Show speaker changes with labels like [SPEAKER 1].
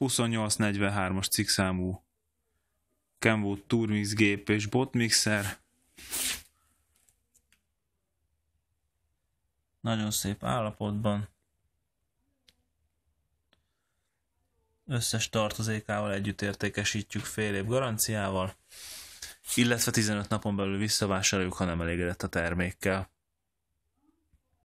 [SPEAKER 1] 2843-as cikkszámú Kenwood Turmix gép és botmixer. Nagyon szép állapotban. Összes tartozékával együtt értékesítjük fél év garanciával, illetve 15 napon belül visszavásároljuk, ha nem elégedett a termékkel.